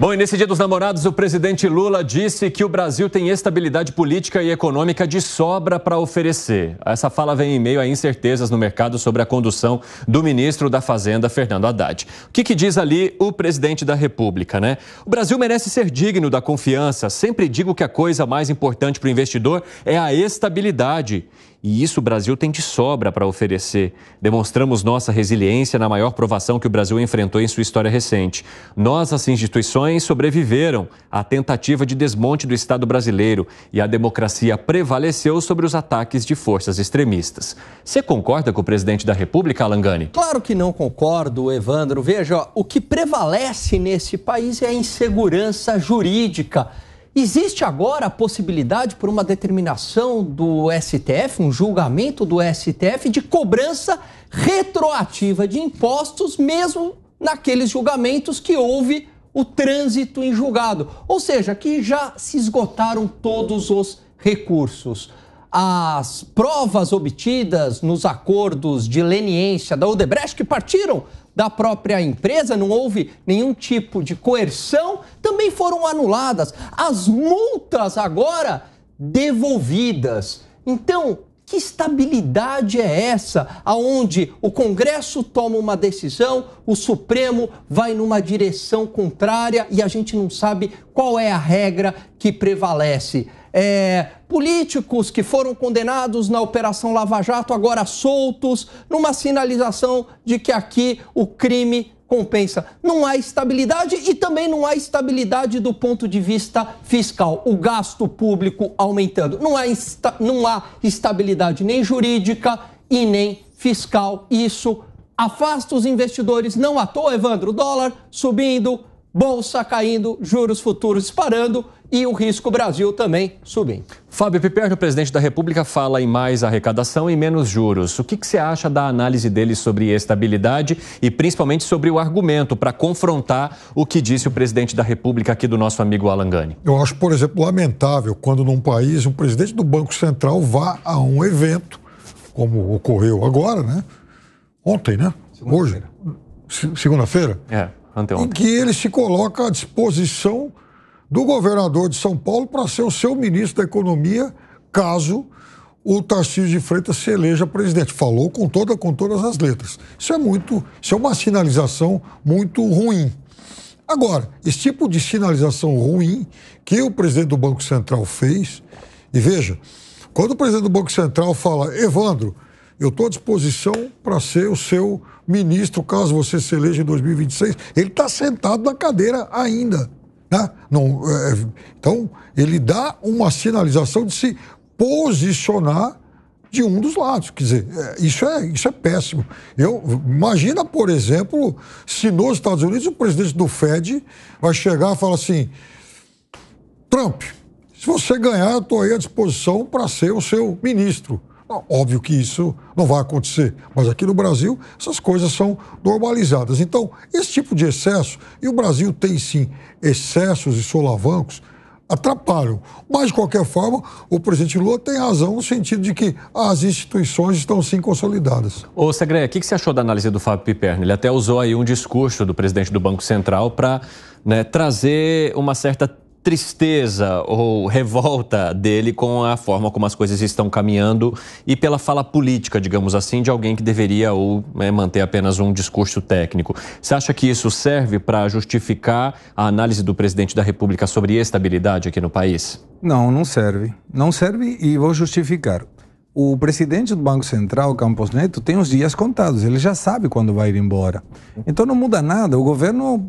Bom, e nesse Dia dos Namorados, o presidente Lula disse que o Brasil tem estabilidade política e econômica de sobra para oferecer. Essa fala vem em meio a incertezas no mercado sobre a condução do ministro da Fazenda, Fernando Haddad. O que, que diz ali o presidente da República, né? O Brasil merece ser digno da confiança. Sempre digo que a coisa mais importante para o investidor é a estabilidade. E isso o Brasil tem de sobra para oferecer. Demonstramos nossa resiliência na maior provação que o Brasil enfrentou em sua história recente. Nós, as instituições, sobreviveram à tentativa de desmonte do Estado brasileiro e a democracia prevaleceu sobre os ataques de forças extremistas. Você concorda com o presidente da República, Alangani? Claro que não concordo, Evandro. Veja, ó, o que prevalece nesse país é a insegurança jurídica Existe agora a possibilidade, por uma determinação do STF, um julgamento do STF, de cobrança retroativa de impostos, mesmo naqueles julgamentos que houve o trânsito em julgado, ou seja, que já se esgotaram todos os recursos. As provas obtidas nos acordos de leniência da Odebrecht, que partiram da própria empresa, não houve nenhum tipo de coerção, também foram anuladas. As multas agora devolvidas. Então, que estabilidade é essa aonde o Congresso toma uma decisão, o Supremo vai numa direção contrária e a gente não sabe qual é a regra que prevalece? É, políticos que foram condenados na Operação Lava Jato agora soltos, numa sinalização de que aqui o crime compensa. Não há estabilidade e também não há estabilidade do ponto de vista fiscal. O gasto público aumentando. Não há, não há estabilidade nem jurídica e nem fiscal. Isso afasta os investidores. Não à toa, Evandro, dólar subindo, bolsa caindo, juros futuros disparando e o risco Brasil também subindo. Fábio Piperno, presidente da República, fala em mais arrecadação e menos juros. O que, que você acha da análise dele sobre estabilidade e principalmente sobre o argumento para confrontar o que disse o presidente da República aqui do nosso amigo Alan Gani? Eu acho, por exemplo, lamentável quando num país um presidente do Banco Central vá a um evento, como ocorreu agora, né? Ontem, né? Segunda Hoje. Segunda-feira? É, anteontem. Em que ele se coloca à disposição do governador de São Paulo para ser o seu ministro da Economia, caso o Tarcísio de Freitas se eleja presidente. Falou com, toda, com todas as letras. Isso é muito, isso é uma sinalização muito ruim. Agora, esse tipo de sinalização ruim que o presidente do Banco Central fez, e veja, quando o presidente do Banco Central fala, Evandro, eu estou à disposição para ser o seu ministro caso você se eleja em 2026, ele está sentado na cadeira ainda. Né? Não, é, é, então, ele dá uma sinalização de se posicionar de um dos lados. Quer dizer, é, isso é, isso é péssimo. Eu, imagina, por exemplo, se nos Estados Unidos o presidente do Fed vai chegar e falar assim: Trump, se você ganhar, eu estou aí à disposição para ser o seu ministro. Não, óbvio que isso não vai acontecer, mas aqui no Brasil essas coisas são normalizadas. Então, esse tipo de excesso, e o Brasil tem sim excessos e solavancos, atrapalham. Mas, de qualquer forma, o presidente Lula tem razão no sentido de que as instituições estão sim consolidadas. Ô, Segreia, o que, que você achou da análise do Fábio Piperno? Ele até usou aí um discurso do presidente do Banco Central para né, trazer uma certa tristeza ou revolta dele com a forma como as coisas estão caminhando e pela fala política, digamos assim, de alguém que deveria ou é, manter apenas um discurso técnico. Você acha que isso serve para justificar a análise do presidente da República sobre estabilidade aqui no país? Não, não serve. Não serve e vou justificar. O presidente do Banco Central, Campos Neto, tem os dias contados, ele já sabe quando vai ir embora. Então não muda nada, o governo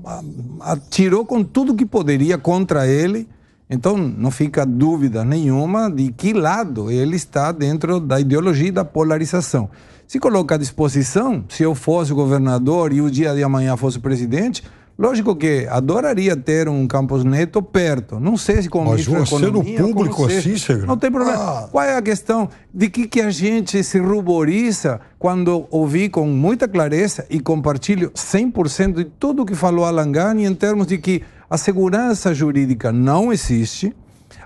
atirou ah, ah, com tudo que poderia contra ele, então não fica dúvida nenhuma de que lado ele está dentro da ideologia e da polarização. Se coloca à disposição, se eu fosse governador e o dia de amanhã fosse o presidente, Lógico que adoraria ter um Campos Neto perto. Não sei se com Mas você no público assim, Segre? Não tem problema. Ah. Qual é a questão de que, que a gente se ruboriza quando ouvi com muita clareza e compartilho 100% de tudo o que falou Alangani em termos de que a segurança jurídica não existe,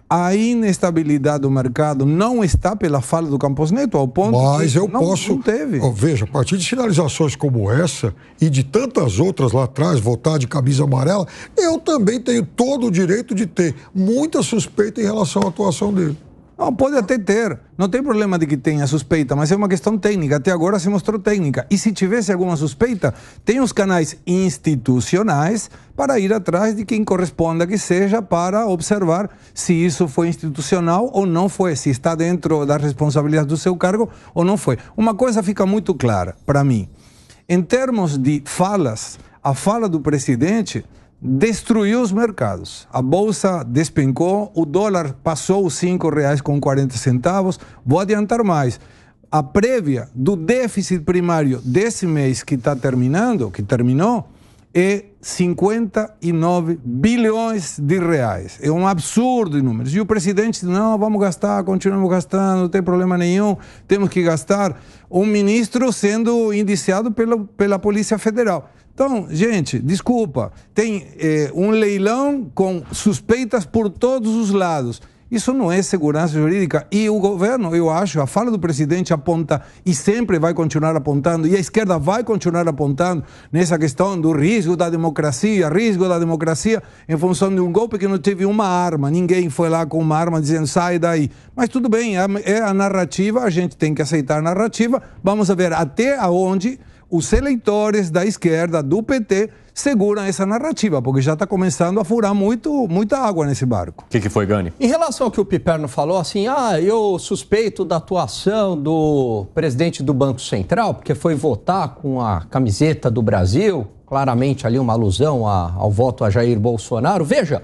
a inestabilidade do mercado não está pela falha do Campos Neto, ao ponto Mas que eu não, posso, não teve. Oh, veja, a partir de sinalizações como essa e de tantas outras lá atrás, votar de camisa amarela, eu também tenho todo o direito de ter muita suspeita em relação à atuação dele. Não, pode até ter. Não tem problema de que tenha suspeita, mas é uma questão técnica. Até agora se mostrou técnica. E se tivesse alguma suspeita, tem os canais institucionais para ir atrás de quem corresponda que seja para observar se isso foi institucional ou não foi, se está dentro da responsabilidade do seu cargo ou não foi. Uma coisa fica muito clara para mim. Em termos de falas, a fala do presidente destruiu os mercados. A bolsa despencou, o dólar passou os reais com 40 centavos Vou adiantar mais. A prévia do déficit primário desse mês que está terminando, que terminou, é 59 bilhões de reais. É um absurdo em números. E o presidente diz, não, vamos gastar, continuamos gastando, não tem problema nenhum, temos que gastar. Um ministro sendo indiciado pela, pela Polícia Federal. Então, gente, desculpa, tem eh, um leilão com suspeitas por todos os lados. Isso não é segurança jurídica. E o governo, eu acho, a fala do presidente aponta e sempre vai continuar apontando, e a esquerda vai continuar apontando nessa questão do risco da democracia, risco da democracia em função de um golpe que não teve uma arma. Ninguém foi lá com uma arma dizendo sai daí. Mas tudo bem, é a é narrativa, a gente tem que aceitar a narrativa. Vamos ver até aonde os eleitores da esquerda, do PT, seguram essa narrativa, porque já está começando a furar muito, muita água nesse barco. O que, que, foi, Gani? Em relação ao que o Piperno falou, assim, ah, eu suspeito da atuação do presidente do Banco Central, porque foi votar com a camiseta do Brasil, claramente ali uma alusão a, ao voto a Jair Bolsonaro. Veja,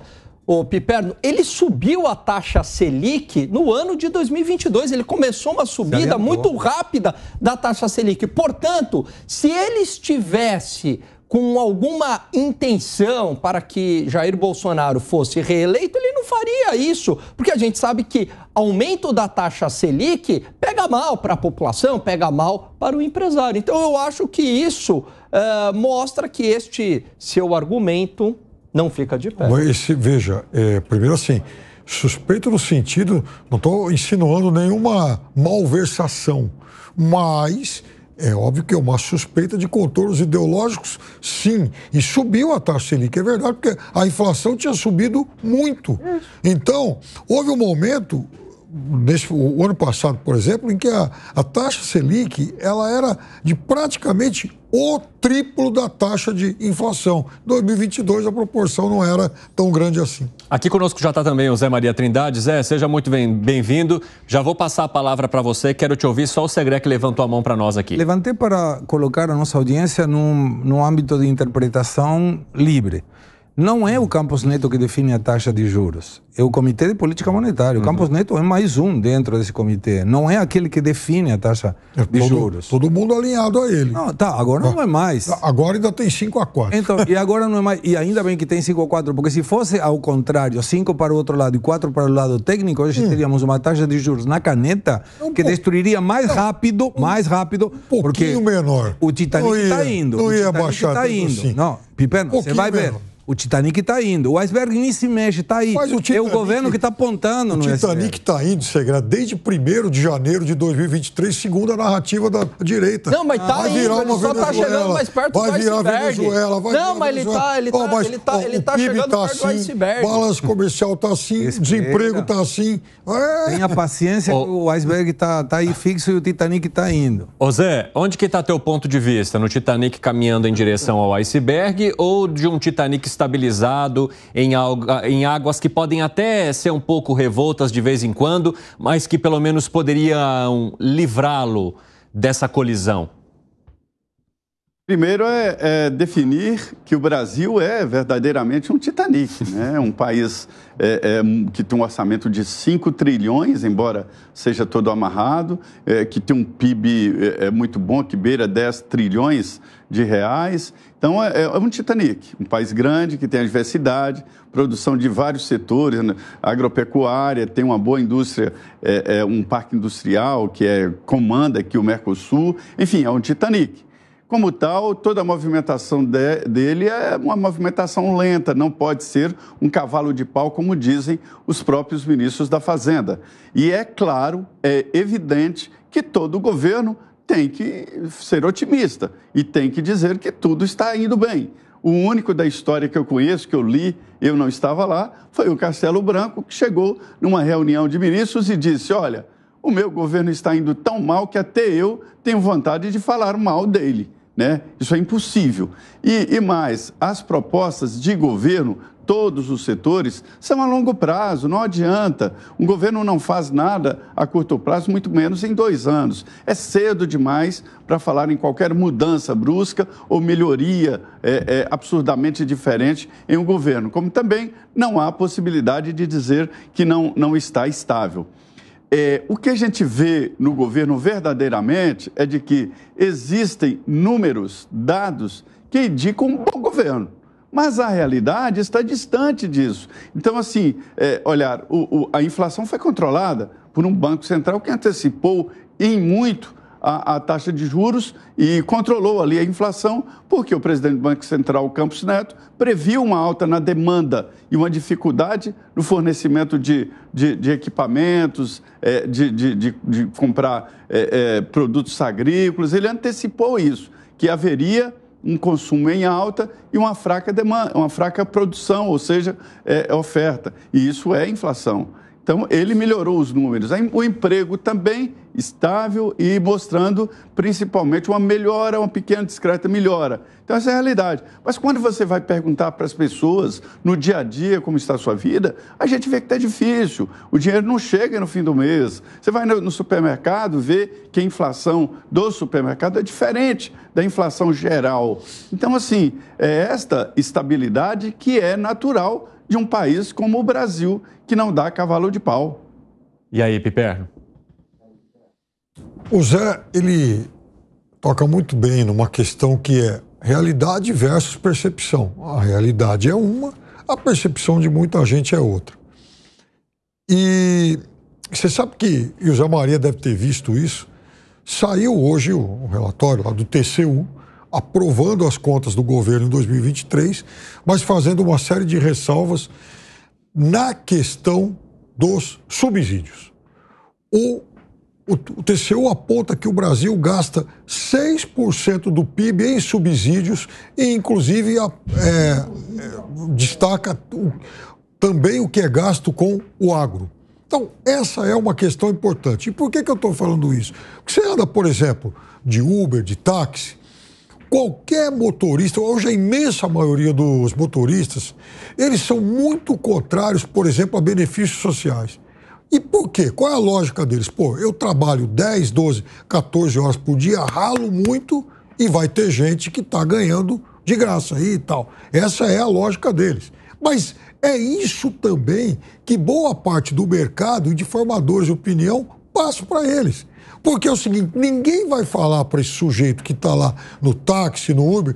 o Piperno, ele subiu a taxa Selic no ano de 2022. Ele começou uma subida muito rápida da taxa Selic. Portanto, se ele estivesse com alguma intenção para que Jair Bolsonaro fosse reeleito, ele não faria isso, porque a gente sabe que aumento da taxa Selic pega mal para a população, pega mal para o empresário. Então eu acho que isso uh, mostra que este seu argumento não fica de pé. Esse, veja, é, primeiro assim, suspeito no sentido, não estou insinuando nenhuma malversação, mas é óbvio que é uma suspeita de contornos ideológicos, sim. E subiu a taxa Selic, é verdade, porque a inflação tinha subido muito. Então, houve um momento, neste, o ano passado, por exemplo, em que a, a taxa Selic ela era de praticamente o triplo da taxa de inflação. Em 2022, a proporção não era tão grande assim. Aqui conosco já está também o Zé Maria Trindade. Zé, seja muito bem-vindo. já vou passar a palavra para você. Quero te ouvir. Só o segredo que levantou a mão para nós aqui. Levantei para colocar a nossa audiência num, num âmbito de interpretação livre. Não é o Campos Neto que define a taxa de juros, é o Comitê de Política Monetária. O uhum. Campos Neto é mais um dentro desse comitê, não é aquele que define a taxa é de todo, juros. Todo mundo alinhado a ele. Não, tá, agora não é mais. Tá, agora ainda tem 5 a 4. Então, e agora não é mais. E ainda bem que tem 5 a 4, porque se fosse ao contrário, 5 para o outro lado e 4 para o lado técnico, hoje hum. teríamos uma taxa de juros na caneta é um que destruiria mais não, é rápido, mais rápido. Um pouquinho porque menor. O Titanic está indo. Não ia baixar tá indo. Assim. Não, Pipena, um você vai menor. ver. O Titanic está indo. O iceberg nem se mexe, está aí. Mas o Titanic, é o governo que está apontando no O Titanic está indo, Segredo, desde 1 de janeiro de 2023, segundo a narrativa da direita. Não, mas está vai indo, virar uma ele tá Venezuela, só está chegando mais perto vai do iceberg. Virar Venezuela, vai Não, mas tá, Venezuela. ele está ele tá, oh, ele tá, oh, ele tá chegando tá perto assim, do iceberg. balanço comercial está assim, Respeita. desemprego está assim. É. Tenha paciência, oh. o iceberg está tá aí fixo e o Titanic está indo. Ô Zé, onde que está teu ponto de vista? No Titanic caminhando em direção ao iceberg ou de um Titanic estabilizado em, em águas que podem até ser um pouco revoltas de vez em quando, mas que pelo menos poderiam livrá-lo dessa colisão? Primeiro é, é, definir que o Brasil é verdadeiramente um Titanic, né? um país é, é, que tem um orçamento de 5 trilhões, embora seja todo amarrado, é, que tem um PIB é, é, muito bom, que beira 10 trilhões de reais. Então, é, é, um Titanic, um país grande que tem a diversidade, produção de vários setores, né? agropecuária, tem uma boa indústria, é, é um parque industrial que é, comanda aqui o Mercosul. Enfim, é um Titanic. Como tal, toda a movimentação de, dele é uma movimentação lenta, não pode ser um cavalo de pau, como dizem os próprios ministros da Fazenda. E é claro, é evidente que todo governo tem que ser otimista e tem que dizer que tudo está indo bem. O único da história que eu conheço, que eu li, eu não estava lá, foi o Castelo Branco, que chegou numa reunião de ministros e disse: Olha, o meu governo está indo tão mal que até eu tenho vontade de falar mal dele. Né? Isso é impossível. E, e mais, as propostas de governo, todos os setores, são a longo prazo, não adianta. Um governo não faz nada a curto prazo, muito menos em dois anos. É cedo demais para falar em qualquer mudança brusca ou melhoria é, é, absurdamente diferente em um governo. Como também não há possibilidade de dizer que não, não está estável. É, o que a gente vê no governo verdadeiramente é de que existem números, dados, que indicam um bom governo. Mas a realidade está distante disso. Então, assim, é, olhar, o, o, a inflação foi controlada por um Banco Central que antecipou em muito a, a, taxa de juros e controlou ali a inflação, porque o presidente do Banco Central, Campos Neto, previu uma alta na demanda e uma dificuldade no fornecimento de, de, de equipamentos, é, de, de, de, comprar é, é, produtos agrícolas. Ele antecipou isso, que haveria um consumo em alta e uma fraca demanda, uma fraca produção, ou seja, é, oferta. E isso é inflação. Então, ele melhorou os números. O emprego também estável e mostrando principalmente uma melhora, uma pequena, discreta melhora. Então, essa é a realidade. Mas quando você vai perguntar para as pessoas no dia a dia como está a sua vida, a gente vê que está difícil. O dinheiro não chega no fim do mês. Você vai no supermercado, vê que a inflação do supermercado é diferente da inflação geral. Então, assim, é esta estabilidade que é natural de um país como o Brasil, que não dá cavalo de pau. E aí, Piperno? O Zé, ele toca muito bem numa questão que é realidade versus percepção. A realidade é uma, a percepção de muita gente é outra. E você sabe que, e o Zé Maria deve ter visto isso, saiu hoje o relatório lá do TCU, aprovando as contas do governo em 2023, mas fazendo uma série de ressalvas na questão dos subsídios. O, o, o TCU aponta que o Brasil gasta 6% do PIB em subsídios e, inclusive, a, é, é, destaca o, também o que é gasto com o agro. Então, essa é uma questão importante. E por que, que eu estou falando isso? Porque você anda, por exemplo, de Uber, de táxi, qualquer motorista, hoje a imensa maioria dos motoristas, eles são muito contrários, por exemplo, a benefícios sociais. E por quê? Qual é a lógica deles? Pô, eu trabalho 10, 12, 14 horas por dia, ralo muito e vai ter gente que está ganhando de graça aí e tal. Essa é a lógica deles. Mas é isso também que boa parte do mercado e de formadores de opinião passo para eles. Porque é o seguinte, ninguém vai falar para esse sujeito que está lá no táxi, no Uber,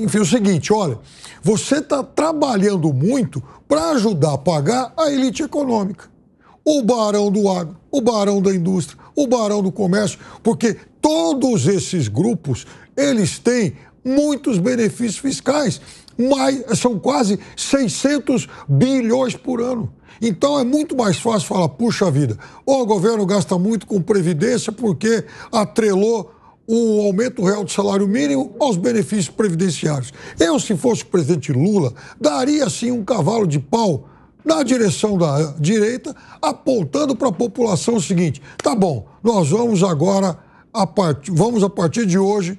enfim, é o seguinte, olha, você está trabalhando muito para ajudar a pagar a elite econômica. O barão do agro, o barão da indústria, o barão do comércio, porque todos esses grupos, eles têm muitos benefícios fiscais, mas são quase 600 bilhões por ano. Então é muito mais fácil falar, puxa vida, o governo gasta muito com previdência porque atrelou o aumento real do salário mínimo aos benefícios previdenciários. Eu, se fosse o presidente Lula, daria sim um cavalo de pau na direção da direita, apontando para a população o seguinte: tá bom, nós vamos agora, a part... vamos a partir de hoje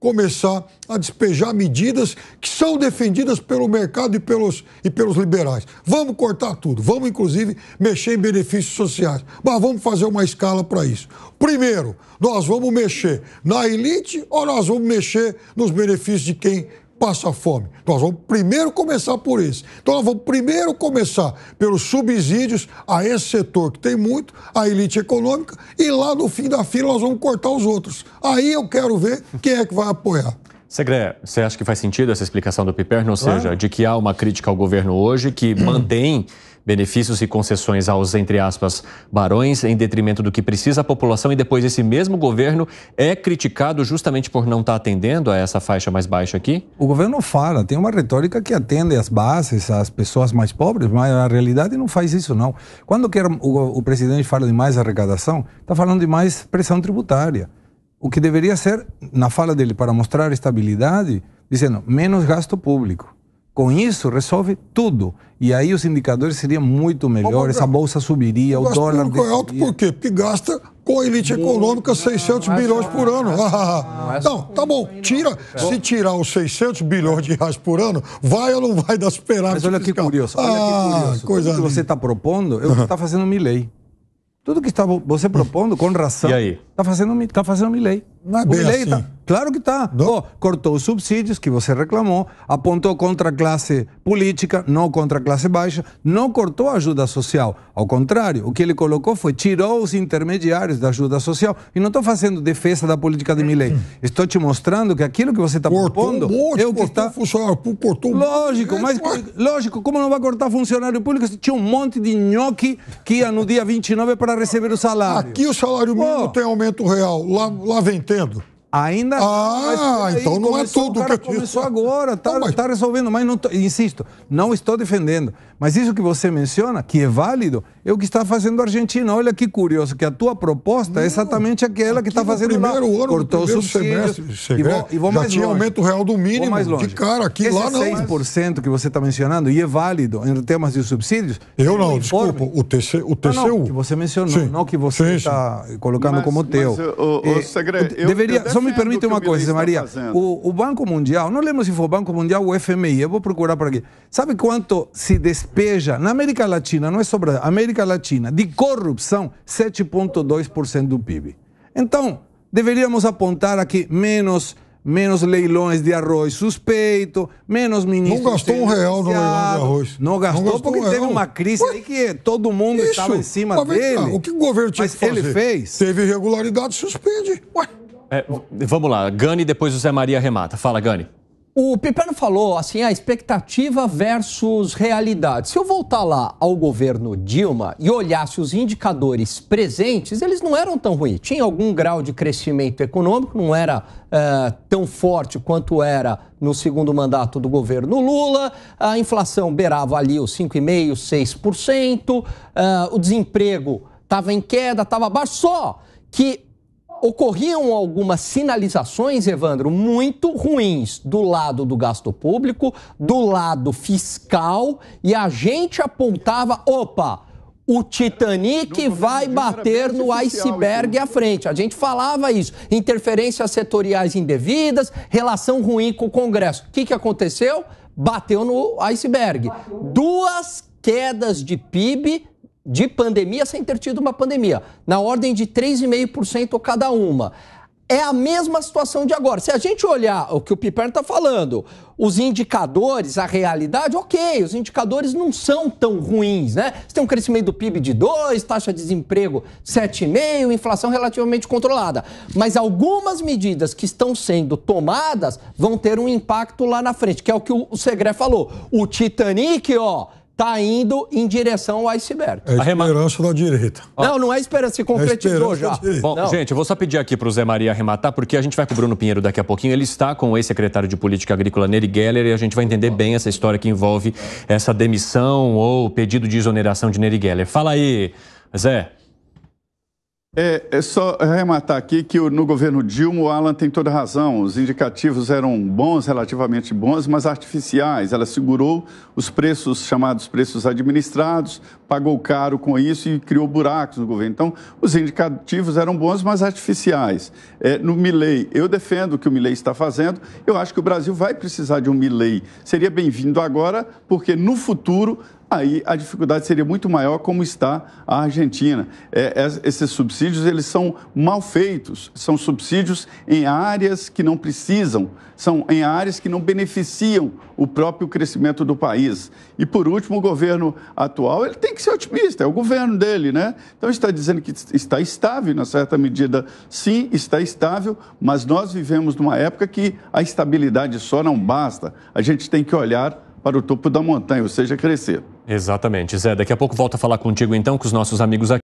começar a despejar medidas que são defendidas pelo mercado e pelos, e pelos liberais. Vamos cortar tudo, vamos inclusive mexer em benefícios sociais, mas vamos fazer uma escala para isso. Primeiro, nós vamos mexer na elite ou nós vamos mexer nos benefícios de quem passa fome? Nós vamos primeiro começar por isso. Então, nós vamos primeiro começar pelos subsídios a esse setor que tem muito, a elite econômica, e lá no fim da fila nós vamos cortar os outros. Aí eu quero ver quem é que vai apoiar. Segre, você acha que faz sentido essa explicação do Piperno? Ou seja, de que há uma crítica ao governo hoje que mantém benefícios e concessões aos, entre aspas, barões, em detrimento do que precisa a população, e depois esse mesmo governo é criticado justamente por não estar tá atendendo a essa faixa mais baixa aqui? O governo fala, tem uma retórica que atende às bases, às pessoas mais pobres, mas a realidade não faz isso, não. Quando quer, o, o presidente fala de mais arrecadação, está falando de mais pressão tributária. O que deveria ser, na fala dele, para mostrar estabilidade, dizendo menos gasto público. Com isso, resolve tudo. E aí os indicadores seriam muito melhores, a bolsa subiria, o, o dólar... O é alto por quê? Porque gasta com a elite econômica 600 é bilhões por ano. É não, tá bom, tira. Se tirar os 600 bilhões de reais por ano, vai ou não vai das peradas Mas olha que curioso, olha que ah, curioso. Coisa que você está propondo, eu está fazendo lei. Tudo que está você propondo, com ração, está fazendo, tá fazendo milei. Tá não é bem tá assim. Claro que está. Oh, cortou os subsídios que você reclamou, apontou contra a classe política, não contra a classe baixa, não cortou a ajuda social. Ao contrário, o que ele colocou foi tirou os intermediários da ajuda social. E não estou fazendo defesa da política de Milley. Estou te mostrando que aquilo que você está propondo um monte, é o que está funcionário público cortou. Lógico, mas lógico, como não vai cortar funcionário público se tinha um monte de nhoque que ia no dia 29 para receber o salário? Aqui o salário mínimo oh. tem aumento real, lá, lá vem tendo. Ainda Ah, mas, então não é tudo o que eu começou disse. agora, está tá resolvendo, mas não tô, insisto, não estou defendendo. Mas isso que você menciona, que é válido, é o que está fazendo a Argentina. Olha que curioso, que a tua proposta é não, é exatamente aquela que está fazendo lá. Ano, Cortou primeiro semestre, cheguei, e vou, e vou já mais tinha longe. aumento real do mínimo, Que mais longe. cara, aqui Esse lá é não. 6% que você está mencionando, e é válido em termos de subsídios... Eu não, desculpa, o, TC, o TCU. Não, não, que você mencionou, sim, não que você está colocando mas, como teu. Mas, o, o segredo, eu, deveria, eu só me permite uma coisa, Maria. O, o Banco Mundial, não lembro se foi o Banco Mundial ou o FMI, eu vou procurar por aqui. Sabe quanto se despediu despeja na América Latina, não é sobre a América Latina, de corrupção, 7,2% do PIB. Então, deveríamos apontar aqui menos menos leilões de arroz suspeito, menos ministros. Não gastou um real no leilão de arroz. Não gastou, não gastou porque um teve uma crise Ué? aí que todo mundo Isso. estava em cima Mas dele. o que o governo tinha Mas que fazer? ele fez. Teve irregularidade, suspende. Ué. É, vamos lá, Gani, depois o Zé Maria remata. Fala, Gani. O Pipano falou assim, a expectativa versus realidade. Se eu voltar lá ao governo Dilma e olhasse os indicadores presentes, eles não eram tão ruins. Tinha algum grau de crescimento econômico, não era eh, tão forte quanto era no segundo mandato do governo Lula. A inflação beirava ali os 5,5%, 6%. É, o desemprego estava em queda, estava baixo. Só que ocorriam algumas sinalizações, Evandro, muito ruins do lado do gasto público, do lado fiscal, e a gente apontava, opa, o Titanic vai bater no iceberg então. à frente. A gente falava isso. Interferências setoriais indevidas, relação ruim com o Congresso. O que, que aconteceu? Bateu no iceberg. Duas quedas de PIB de pandemia sem ter tido uma pandemia, na ordem de 3,5% cada uma. É a mesma situação de agora. Se a gente olhar o que o Piperno está falando, os indicadores, a realidade, ok, os indicadores não são tão ruins, né? Você tem um crescimento do PIB de 2, taxa de desemprego 7,5, inflação relativamente controlada. Mas algumas medidas que estão sendo tomadas vão ter um impacto lá na frente, que é o que o Segre falou. O Titanic, ó, está indo em direção ao iceberg. É a esperança da direita. Não, não é esperança, se concretizou é já. Bom, não. gente, eu vou só pedir aqui para o Zé Maria arrematar, porque a gente vai com o Bruno Pinheiro daqui a pouquinho. Ele está com o ex-secretário de Política Agrícola, Nery Geller, e a gente vai entender bem essa história que envolve essa demissão ou pedido de exoneração de Nery Geller. Fala aí, Zé. É, é, só arrematar aqui que no governo Dilma o Alan tem toda razão. Os indicativos eram bons, relativamente bons, mas artificiais. Ela segurou os preços, chamados preços administrados, pagou caro com isso e criou buracos no governo. Então, os indicativos eram bons, mas artificiais. É, no Milley, eu defendo o que o Milley está fazendo. Eu acho que o Brasil vai precisar de um Milley. Seria bem-vindo agora, porque no futuro aí a dificuldade seria muito maior como está a Argentina. É, é, esses subsídios eles são mal feitos, são subsídios em áreas que não precisam, são em áreas que não beneficiam o próprio crescimento do país. E por último, o governo atual ele tem que ser otimista, é o governo dele, né? Então está dizendo que está estável, na certa medida, sim, está estável, mas nós vivemos numa época que a estabilidade só não basta. A gente tem que olhar para o topo da montanha, ou seja, crescer. Exatamente, Zé. Daqui a pouco volto a falar contigo então, com os nossos amigos aqui.